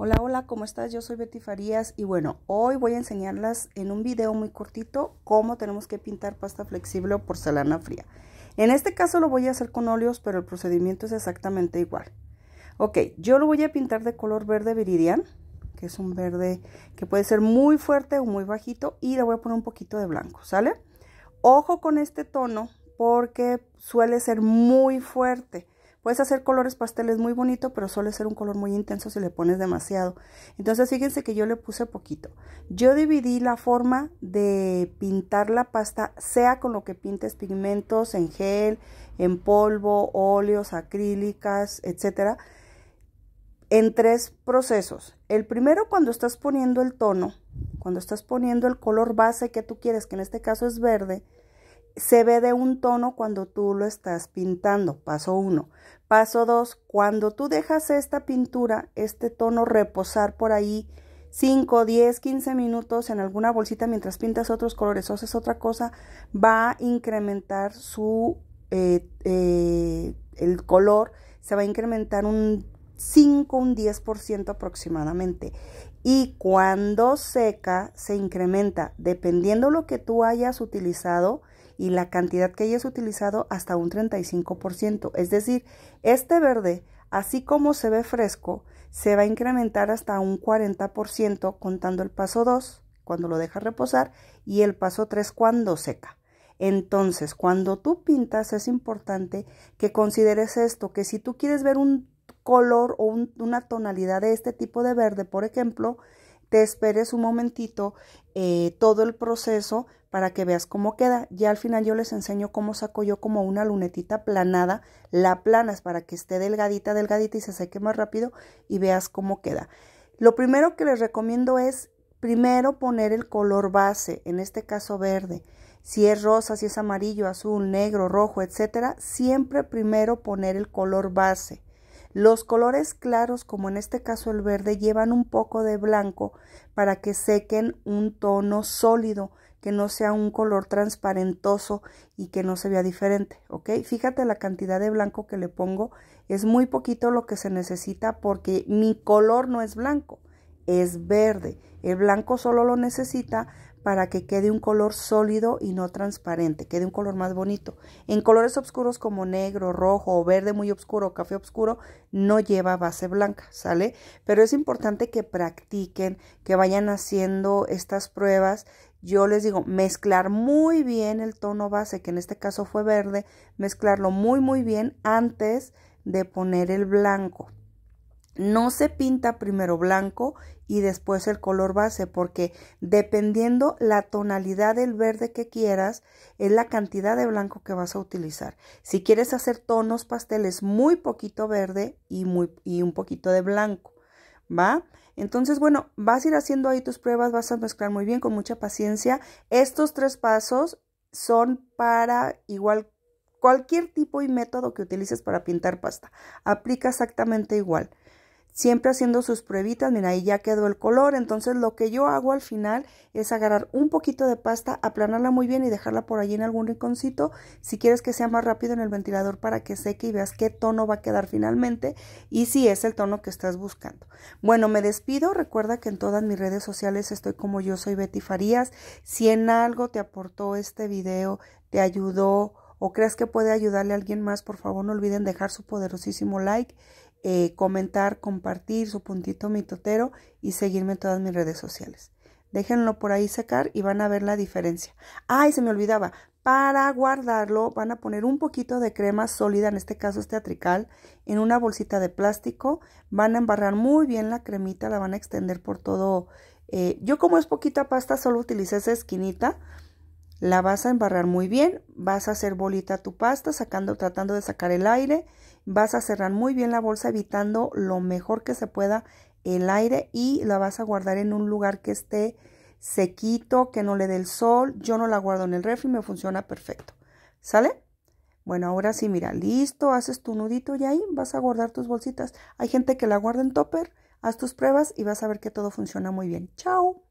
Hola, hola, ¿cómo estás? Yo soy Betty Farías y bueno, hoy voy a enseñarlas en un video muy cortito cómo tenemos que pintar pasta flexible o porcelana fría. En este caso lo voy a hacer con óleos, pero el procedimiento es exactamente igual. Ok, yo lo voy a pintar de color verde viridian, que es un verde que puede ser muy fuerte o muy bajito y le voy a poner un poquito de blanco, ¿sale? Ojo con este tono porque suele ser muy fuerte. Puedes hacer colores pasteles muy bonito, pero suele ser un color muy intenso si le pones demasiado. Entonces fíjense que yo le puse poquito. Yo dividí la forma de pintar la pasta, sea con lo que pintes pigmentos en gel, en polvo, óleos, acrílicas, etcétera, en tres procesos. El primero cuando estás poniendo el tono, cuando estás poniendo el color base que tú quieres, que en este caso es verde, se ve de un tono cuando tú lo estás pintando, paso 1. Paso 2, cuando tú dejas esta pintura, este tono reposar por ahí 5, 10, 15 minutos en alguna bolsita mientras pintas otros colores o haces otra cosa, va a incrementar su, eh, eh, el color, se va a incrementar un 5, un 10% aproximadamente. Y cuando seca, se incrementa, dependiendo lo que tú hayas utilizado, y la cantidad que hayas utilizado hasta un 35%. Es decir, este verde, así como se ve fresco, se va a incrementar hasta un 40% contando el paso 2 cuando lo dejas reposar y el paso 3 cuando seca. Entonces, cuando tú pintas es importante que consideres esto, que si tú quieres ver un color o una tonalidad de este tipo de verde, por ejemplo, te esperes un momentito eh, todo el proceso para que veas cómo queda. Ya al final yo les enseño cómo saco yo como una lunetita planada, la planas para que esté delgadita, delgadita y se seque más rápido y veas cómo queda. Lo primero que les recomiendo es primero poner el color base, en este caso verde. Si es rosa, si es amarillo, azul, negro, rojo, etcétera, siempre primero poner el color base. Los colores claros, como en este caso el verde, llevan un poco de blanco para que sequen un tono sólido, que no sea un color transparentoso y que no se vea diferente, ¿ok? Fíjate la cantidad de blanco que le pongo, es muy poquito lo que se necesita porque mi color no es blanco, es verde. El blanco solo lo necesita para que quede un color sólido y no transparente, quede un color más bonito. En colores oscuros como negro, rojo o verde muy oscuro, café oscuro, no lleva base blanca, ¿sale? Pero es importante que practiquen, que vayan haciendo estas pruebas yo les digo, mezclar muy bien el tono base, que en este caso fue verde, mezclarlo muy muy bien antes de poner el blanco, no se pinta primero blanco y después el color base porque dependiendo la tonalidad del verde que quieras es la cantidad de blanco que vas a utilizar. Si quieres hacer tonos pasteles muy poquito verde y, muy, un poquito de blanco, ¿va? Entonces, bueno, vas a ir haciendo ahí tus pruebas, vas a mezclar muy bien con mucha paciencia. Estos tres pasos son para igual cualquier tipo y método que utilices para pintar pasta. Aplica exactamente igual siempre haciendo sus pruebitas, mira, ahí ya quedó el color, entonces lo que yo hago al final es agarrar un poquito de pasta, aplanarla muy bien y dejarla por allí en algún rinconcito, si quieres que sea más rápido en el ventilador para que seque y veas qué tono va a quedar finalmente y si es el tono que estás buscando. Bueno, me despido, recuerda que en todas mis redes sociales estoy como yo soy Betty Farías, si en algo te aportó este video, te ayudó o crees que puede ayudarle a alguien más, por favor no olviden dejar su poderosísimo like eh, comentar, compartir su puntito mitotero y seguirme en todas mis redes sociales. Déjenlo por ahí secar y van a ver la diferencia. ¡Ay, se me olvidaba! Para guardarlo van a poner un poquito de crema sólida, en este caso es teatrical, en una bolsita de plástico. Van a embarrar muy bien la cremita, la van a extender por todo. Eh, yo como es poquita pasta, solo utilicé esa esquinita. La vas a embarrar muy bien, vas a hacer bolita tu pasta, sacando, tratando de sacar el aire vas a cerrar muy bien la bolsa evitando lo mejor que se pueda el aire y la vas a guardar en un lugar que esté sequito, que no le dé el sol. Yo no la guardo en el refri, me funciona perfecto. ¿Sale? Bueno, ahora sí, mira, listo, haces tu nudito y ahí vas a guardar tus bolsitas. Hay gente que la guarda en topper, haz tus pruebas y vas a ver que todo funciona muy bien. Chao.